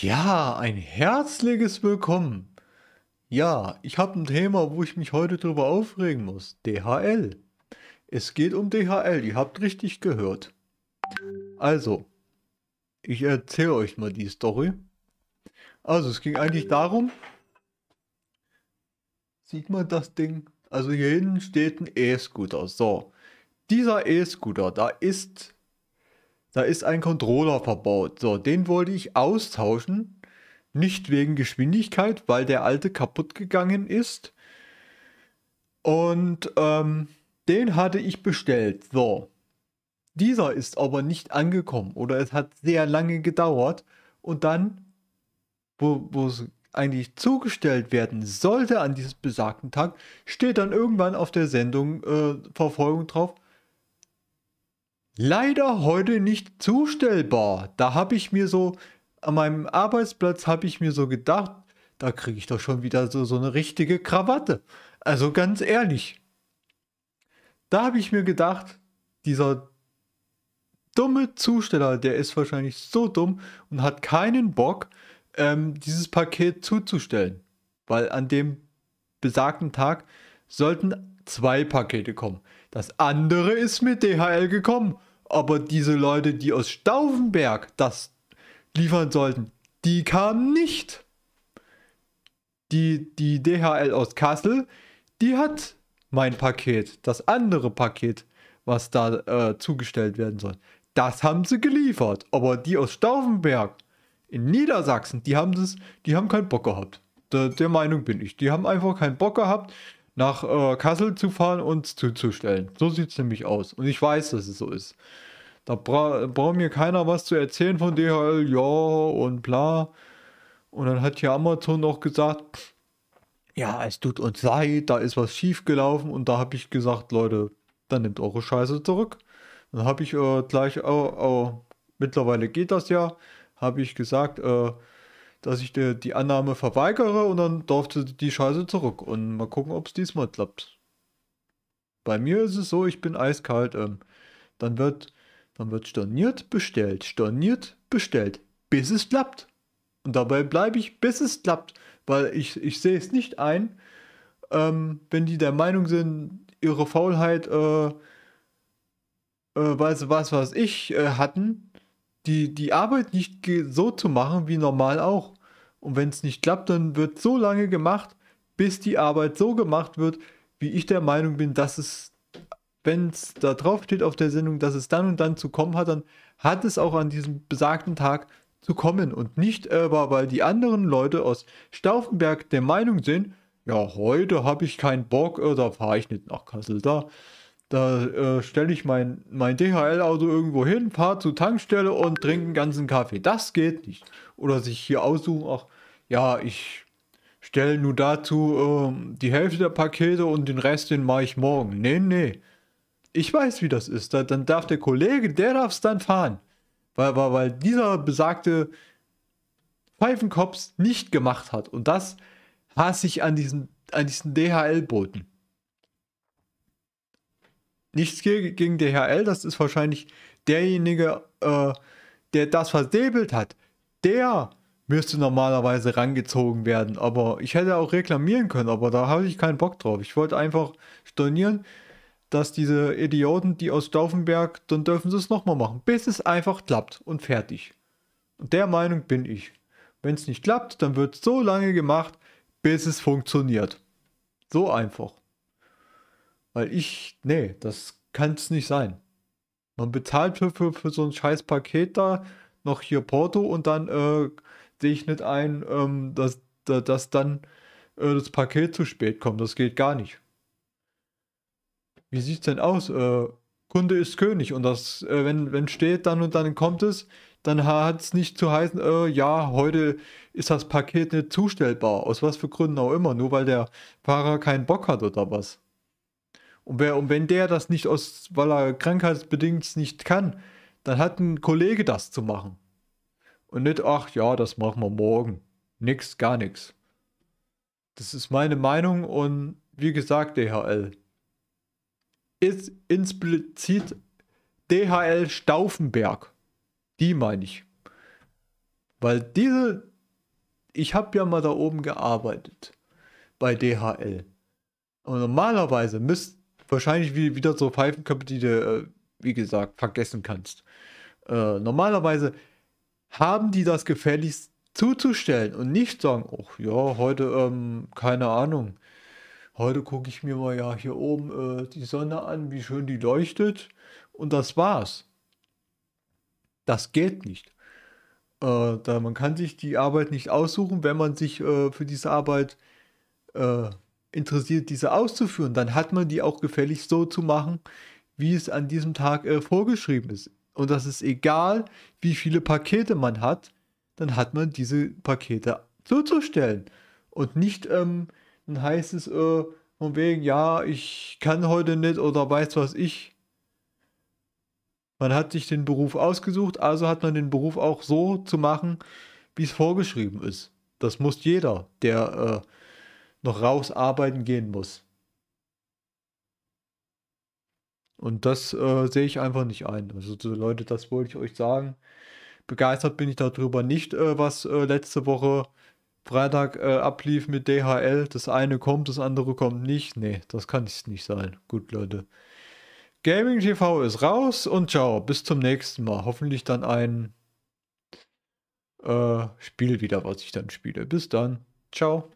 Ja, ein herzliches Willkommen. Ja, ich habe ein Thema, wo ich mich heute drüber aufregen muss. DHL. Es geht um DHL, ihr habt richtig gehört. Also, ich erzähle euch mal die Story. Also, es ging eigentlich darum, sieht man das Ding? Also hier hinten steht ein E-Scooter. So, dieser E-Scooter, da ist da ist ein Controller verbaut. So, den wollte ich austauschen. Nicht wegen Geschwindigkeit, weil der alte kaputt gegangen ist. Und ähm, den hatte ich bestellt. So. Dieser ist aber nicht angekommen oder es hat sehr lange gedauert. Und dann, wo, es eigentlich zugestellt werden sollte an diesem besagten Tag, steht dann irgendwann auf der Sendung äh, Verfolgung drauf leider heute nicht zustellbar. Da habe ich mir so, an meinem Arbeitsplatz habe ich mir so gedacht, da kriege ich doch schon wieder so, so eine richtige Krawatte. Also ganz ehrlich. Da habe ich mir gedacht, dieser dumme Zusteller, der ist wahrscheinlich so dumm und hat keinen Bock, ähm, dieses Paket zuzustellen. Weil an dem besagten Tag sollten zwei Pakete kommen. Das andere ist mit DHL gekommen. Aber diese Leute, die aus Stauffenberg das liefern sollten, die kamen nicht. Die, die DHL aus Kassel, die hat mein Paket, das andere Paket, was da äh, zugestellt werden soll. Das haben sie geliefert. Aber die aus Stauffenberg in Niedersachsen, die haben das, die haben keinen Bock gehabt. Der, der Meinung bin ich. Die haben einfach keinen Bock gehabt nach äh, Kassel zu fahren und zuzustellen. So sieht es nämlich aus. Und ich weiß, dass es so ist. Da bra braucht mir keiner was zu erzählen von DHL, ja und bla. Und dann hat hier Amazon noch gesagt, ja, es tut uns leid, da ist was schief gelaufen und da habe ich gesagt, Leute, dann nehmt eure Scheiße zurück. Dann habe ich äh, gleich, oh, oh, mittlerweile geht das ja, habe ich gesagt, äh, dass ich dir die Annahme verweigere und dann durfte die Scheiße zurück. Und mal gucken, ob es diesmal klappt. Bei mir ist es so, ich bin eiskalt. Ähm, dann, wird, dann wird storniert, bestellt, storniert, bestellt, bis es klappt. Und dabei bleibe ich, bis es klappt. Weil ich, ich sehe es nicht ein, ähm, wenn die der Meinung sind, ihre Faulheit, äh, äh, weiß, was, was ich äh, hatten, die, die Arbeit nicht so zu machen wie normal auch. Und wenn es nicht klappt, dann wird so lange gemacht, bis die Arbeit so gemacht wird, wie ich der Meinung bin, dass es, wenn es da drauf steht auf der Sendung, dass es dann und dann zu kommen hat, dann hat es auch an diesem besagten Tag zu kommen und nicht aber, weil die anderen Leute aus Stauffenberg der Meinung sind, ja, heute habe ich keinen Bock oder fahre ich nicht nach Kassel da da äh, stelle ich mein, mein DHL-Auto irgendwo hin, fahre zur Tankstelle und trinke einen ganzen Kaffee. Das geht nicht. Oder sich hier aussuchen, ach, ja, ich stelle nur dazu äh, die Hälfte der Pakete und den Rest, den mache ich morgen. Nee, nee. Ich weiß, wie das ist. Da, dann darf der Kollege, der darf es dann fahren. Weil, weil, weil dieser besagte Pfeifenkopf nicht gemacht hat. Und das hasse ich an diesen, an diesen DHL-Boten nichts gegen DHL, das ist wahrscheinlich derjenige, äh, der das versäbelt hat. Der müsste normalerweise rangezogen werden. Aber ich hätte auch reklamieren können, aber da habe ich keinen Bock drauf. Ich wollte einfach stornieren, dass diese Idioten, die aus Stauffenberg, dann dürfen sie es nochmal machen, bis es einfach klappt und fertig. Und der Meinung bin ich. Wenn es nicht klappt, dann wird es so lange gemacht, bis es funktioniert. So einfach. Weil ich, nee, das kann es nicht sein. Man bezahlt für, für, für so ein scheiß Paket da noch hier Porto und dann äh, sehe ich nicht ein, ähm, dass, dass dann äh, das Paket zu spät kommt. Das geht gar nicht. Wie sieht's denn aus? Äh, Kunde ist König und das, äh, wenn, wenn steht dann und dann kommt es, dann hat es nicht zu heißen, äh, ja, heute ist das Paket nicht zustellbar, aus was für Gründen auch immer, nur weil der Fahrer keinen Bock hat oder was. Und, wer, und wenn der das nicht aus, weil er krankheitsbedingt nicht kann, dann hat ein Kollege das zu machen. Und nicht, ach ja, das machen wir morgen. Nix, gar nichts. Das ist meine Meinung und wie gesagt, DHL ist implizit DHL Stauffenberg. Die meine ich. Weil diese, ich habe ja mal da oben gearbeitet bei DHL. Und normalerweise müsst, wahrscheinlich wieder so Pfeifenköpfe, die du, äh, wie gesagt, vergessen kannst. Äh, normalerweise haben die das gefälligst zuzustellen und nicht sagen, ach ja, heute, ähm, keine Ahnung, heute gucke ich mir mal ja hier oben äh, die Sonne an, wie schön die leuchtet und das war's. Das geht nicht. Äh, da man kann sich die Arbeit nicht aussuchen, wenn man sich äh, für diese Arbeit äh, interessiert, diese auszuführen, dann hat man die auch gefälligst so zu machen, wie es an diesem Tag äh, vorgeschrieben ist. Und das ist egal, wie viele Pakete man hat, dann hat man diese Pakete zuzustellen. Und nicht, ähm, dann heißt es äh, von wegen, ja, ich kann heute nicht oder weiß was ich. Man hat sich den Beruf ausgesucht, also hat man den Beruf auch so zu machen, wie es vorgeschrieben ist. Das muss jeder, der äh, noch rausarbeiten gehen muss. Und das äh, sehe ich einfach nicht ein. Also Leute, das wollte ich euch sagen. Begeistert bin ich darüber nicht, äh, was äh, letzte Woche Freitag äh, ablief mit DHL. Das eine kommt, das andere kommt nicht. Nee, das kann es nicht sein. Gut, Leute. Gaming TV ist raus und ciao. Bis zum nächsten Mal. Hoffentlich dann ein äh, Spiel wieder, was ich dann spiele. Bis dann. Ciao.